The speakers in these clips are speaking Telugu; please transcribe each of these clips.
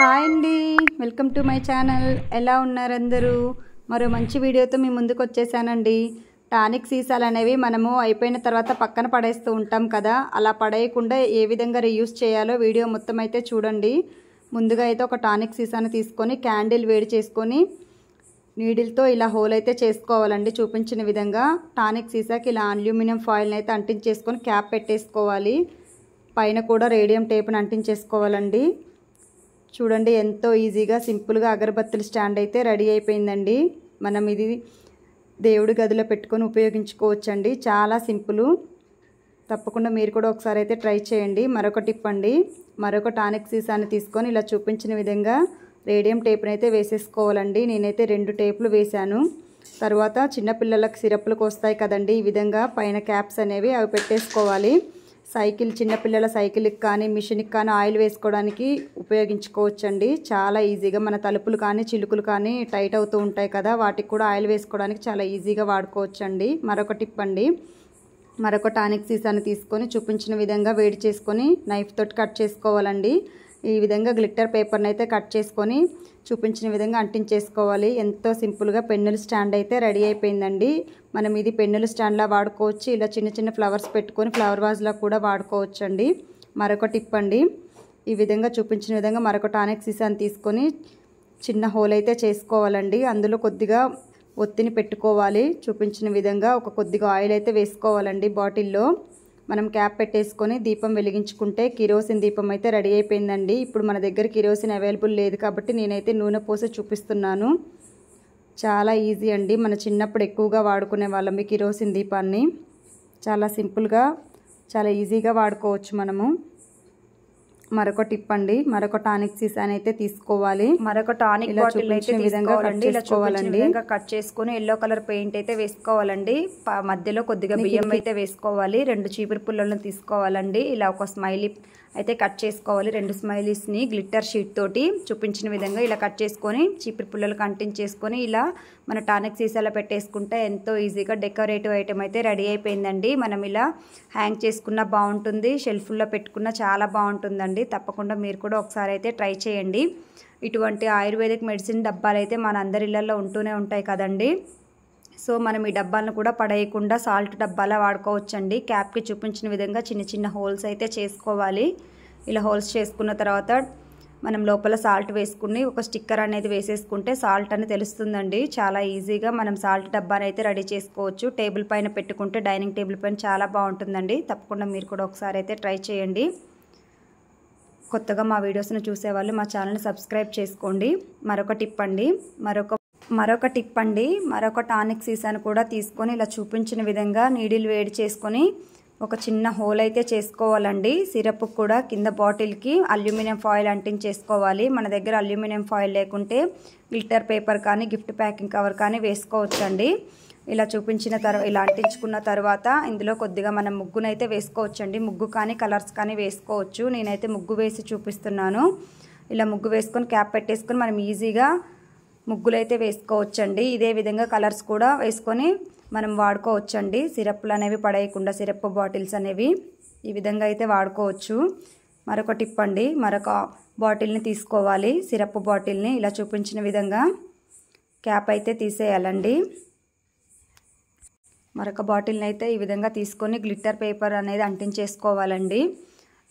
హాయ్ అండి వెల్కమ్ టు మై ఛానల్ ఎలా ఉన్నారందరూ మరో మంచి వీడియోతో మీ ముందుకు వచ్చేసానండి టానిక్ సీసాలు అనేవి మనము అయిపోయిన తర్వాత పక్కన పడేస్తూ ఉంటాం కదా అలా పడేయకుండా ఏ విధంగా రీయూస్ చేయాలో వీడియో మొత్తం అయితే చూడండి ముందుగా అయితే ఒక టానిక్ సీసాను తీసుకొని క్యాండిల్ వేడి చేసుకొని నీడిల్తో ఇలా హోల్ అయితే చేసుకోవాలండి చూపించిన విధంగా టానిక్ సీసాకి ఇలా అల్యూమినియం ఫాయిల్ని అయితే అంటించేసుకొని క్యాప్ పెట్టేసుకోవాలి పైన కూడా రేడియం టేప్ని అంటించేసుకోవాలండి చూడండి ఎంతో ఈజీగా సింపుల్గా అగరబత్తుల స్టాండ్ అయితే రెడీ అయిపోయిందండి మనం ఇది దేవుడి గదిలో పెట్టుకొని ఉపయోగించుకోవచ్చండి చాలా సింపుల్ తప్పకుండా మీరు కూడా ఒకసారి అయితే ట్రై చేయండి మరొక టిప్ అండి మరొక టానిక్ సీసాని తీసుకొని ఇలా చూపించిన విధంగా రేడియం టేప్ని అయితే వేసేసుకోవాలండి నేనైతే రెండు టేపులు వేశాను తర్వాత చిన్నపిల్లలకు సిరప్లకు వస్తాయి కదండి ఈ విధంగా పైన క్యాప్స్ అనేవి అవి పెట్టేసుకోవాలి సైకిల్ చిన్నపిల్లల సైకిల్కి కానీ మిషన్కి కానీ ఆయిల్ వేసుకోవడానికి ఉపయోగించుకోవచ్చండి చాలా ఈజీగా మన తలుపులు కానీ చిలుకులు కానీ టైట్ అవుతూ ఉంటాయి కదా వాటికి కూడా ఆయిల్ వేసుకోవడానికి చాలా ఈజీగా వాడుకోవచ్చండి మరొక టిప్ అండి మరొక టానిక్ సీసాను తీసుకొని చూపించిన విధంగా వేడి చేసుకొని నైఫ్ తోటి కట్ చేసుకోవాలండి ఈ విధంగా గ్లిట్టర్ పేపర్ని అయితే కట్ చేసుకొని చూపించిన విధంగా అంటించేసుకోవాలి ఎంతో సింపుల్గా పెన్నుల స్టాండ్ అయితే రెడీ అయిపోయిందండి మనం ఇది పెన్నుల స్టాండ్లా వాడుకోవచ్చు ఇలా చిన్న చిన్న ఫ్లవర్స్ పెట్టుకొని ఫ్లవర్ వాజ్లా కూడా వాడుకోవచ్చు అండి మరొక టిప్ అండి ఈ విధంగా చూపించిన విధంగా మరొక టానిక్ సీసాని తీసుకొని చిన్న హోల్ అయితే చేసుకోవాలండి అందులో కొద్దిగా ఒత్తిని పెట్టుకోవాలి చూపించిన విధంగా ఒక కొద్దిగా ఆయిల్ అయితే వేసుకోవాలండి బాటిల్లో మనం క్యాప్ పెట్టేసుకొని దీపం వెలిగించుకుంటే కిరోసిన్ దీపం అయితే రెడీ అయిపోయిందండి ఇప్పుడు మన దగ్గర కిరోసిన్ అవైలబుల్ లేదు కాబట్టి నేనైతే నూనె పోసి చూపిస్తున్నాను చాలా ఈజీ అండి మన చిన్నప్పుడు ఎక్కువగా వాడుకునే వాళ్ళం ఈ కిరోసిన్ దీపాన్ని చాలా సింపుల్గా చాలా ఈజీగా వాడుకోవచ్చు మనము మరొక టిప్ అండి మరొక టానిక్ సీసాన్ అయితే తీసుకోవాలి మరొక టానిక్ ఇలా చూపించిన విధంగా కట్ చేసుకోవాలండి కట్ చేసుకుని ఎల్లో కలర్ పెయింట్ అయితే వేసుకోవాలండి మధ్యలో కొద్దిగా బియ్యం అయితే వేసుకోవాలి రెండు చీపురు పుల్లలను తీసుకోవాలండి ఇలా ఒక స్మైలీ అయితే కట్ చేసుకోవాలి రెండు ని గ్లిట్టర్ షీట్ తోటి చూపించిన విధంగా ఇలా కట్ చేసుకొని చీపురు పుల్లలకు చేసుకొని ఇలా మన టానిక్ సీసాలో పెట్టేసుకుంటే ఎంతో ఈజీగా డెకరేటివ్ ఐటమ్ అయితే రెడీ అయిపోయిందండి మనం ఇలా హ్యాంగ్ చేసుకున్న బాగుంటుంది షెల్ఫ్లో పెట్టుకున్న చాలా బాగుంటుందండి అండి తప్పకుండా మీరు కూడా ఒకసారి అయితే ట్రై చేయండి ఇటువంటి ఆయుర్వేదిక్ మెడిసిన్ డబ్బాలు అయితే మన అందరి ఇళ్లలో ఉంటూనే ఉంటాయి కదండి సో మనం ఈ డబ్బాలను కూడా పడేయకుండా సాల్ట్ డబ్బాలా వాడుకోవచ్చండి క్యాప్కి చూపించిన విధంగా చిన్న చిన్న హోల్స్ అయితే చేసుకోవాలి ఇలా హోల్స్ చేసుకున్న తర్వాత మనం లోపల సాల్ట్ వేసుకుని ఒక స్టిక్కర్ అనేది వేసేసుకుంటే సాల్ట్ అని తెలుస్తుందండి చాలా ఈజీగా మనం సాల్ట్ డబ్బాని అయితే రెడీ చేసుకోవచ్చు టేబుల్ పైన పెట్టుకుంటే డైనింగ్ టేబుల్ పైన చాలా బాగుంటుందండి తప్పకుండా మీరు కూడా ఒకసారి అయితే ట్రై చేయండి కొత్తగా మా వీడియోస్ను చూసేవాళ్ళు మా ఛానల్ని సబ్స్క్రైబ్ చేసుకోండి మరొక టిప్ అండి మరొక మరొక టిప్ అండి మరొక టానిక్ సీసాను కూడా తీసుకొని ఇలా చూపించిన విధంగా నీడిలు వేడి చేసుకొని ఒక చిన్న హోల్ అయితే చేసుకోవాలండి సిరప్ కూడా కింద బాటిల్కి అల్యూమినియం ఫాయిల్ అంటించేసుకోవాలి మన దగ్గర అల్యూమినియం ఫాయిల్ లేకుంటే గిల్టర్ పేపర్ కానీ గిఫ్ట్ ప్యాకింగ్ కవర్ కానీ వేసుకోవచ్చండి ఇలా చూపించిన తర్వాత ఇలా అంటించుకున్న తర్వాత ఇందులో కొద్దిగా మనం ముగ్గునైతే వేసుకోవచ్చండి ముగ్గు కానీ కలర్స్ కానీ వేసుకోవచ్చు నేనైతే ముగ్గు వేసి చూపిస్తున్నాను ఇలా ముగ్గు వేసుకొని క్యాప్ పెట్టేసుకొని మనం ఈజీగా ముగ్గులైతే వేసుకోవచ్చండి ఇదే విధంగా కలర్స్ కూడా వేసుకొని మనం వాడుకోవచ్చండి సిరప్లు అనేవి పడేయకుండా సిరప్ బాటిల్స్ అనేవి ఈ విధంగా అయితే వాడుకోవచ్చు మరొక టిప్ అండి మరొక బాటిల్ని తీసుకోవాలి సిరప్ బాటిల్ని ఇలా చూపించిన విధంగా క్యాప్ అయితే తీసేయాలండి మరొక బాటిల్ని అయితే ఈ విధంగా తీసుకొని గ్లిట్టర్ పేపర్ అనేది అంటించేసుకోవాలండి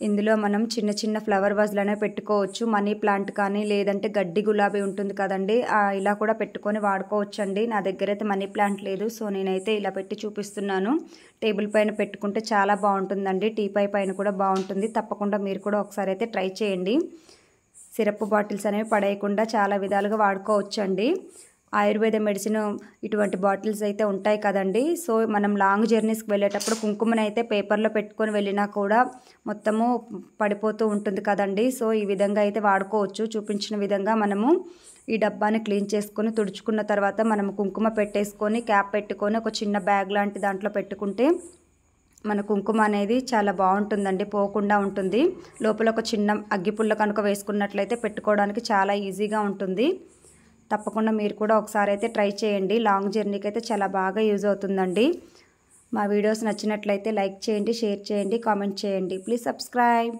ఇందులో మనం చిన్న చిన్న ఫ్లవర్ వాజ్లు అనేవి పెట్టుకోవచ్చు మనీ ప్లాంట్ కానీ లేదంటే గడ్డి గులాబీ ఉంటుంది కదండి ఇలా కూడా పెట్టుకొని వాడుకోవచ్చు అండి నా దగ్గర అయితే మనీ ప్లాంట్ లేదు సో నేనైతే ఇలా పెట్టి చూపిస్తున్నాను టేబుల్ పైన పెట్టుకుంటే చాలా బాగుంటుందండి టీపై పైన కూడా బాగుంటుంది తప్పకుండా మీరు కూడా ఒకసారి అయితే ట్రై చేయండి సిరప్ బాటిల్స్ అనేవి పడేయకుండా చాలా విధాలుగా వాడుకోవచ్చండి ఆయుర్వేద మెడిసిన్ ఇటువంటి బాటిల్స్ అయితే ఉంటాయి కదండి సో మనం లాంగ్ జర్నీస్కి వెళ్ళేటప్పుడు కుంకుమని అయితే పేపర్లో పెట్టుకొని వెళ్ళినా కూడా మొత్తము పడిపోతూ ఉంటుంది కదండి సో ఈ విధంగా అయితే వాడుకోవచ్చు చూపించిన విధంగా మనము ఈ డబ్బాని క్లీన్ చేసుకొని తుడుచుకున్న తర్వాత మనం కుంకుమ పెట్టేసుకొని క్యాప్ పెట్టుకొని ఒక చిన్న బ్యాగ్ లాంటి దాంట్లో పెట్టుకుంటే మన కుంకుమ అనేది చాలా బాగుంటుందండి పోకుండా ఉంటుంది లోపల ఒక చిన్న అగ్గిపుల్ల కనుక వేసుకున్నట్లయితే పెట్టుకోవడానికి చాలా ఈజీగా ఉంటుంది తప్పకుండా మీరు కూడా ఒకసారి అయితే ట్రై చేయండి లాంగ్ జర్నీకి అయితే చాలా బాగా యూజ్ అవుతుందండి మా వీడియోస్ నచ్చినట్లయితే లైక్ చేయండి షేర్ చేయండి కామెంట్ చేయండి ప్లీజ్ సబ్స్క్రైబ్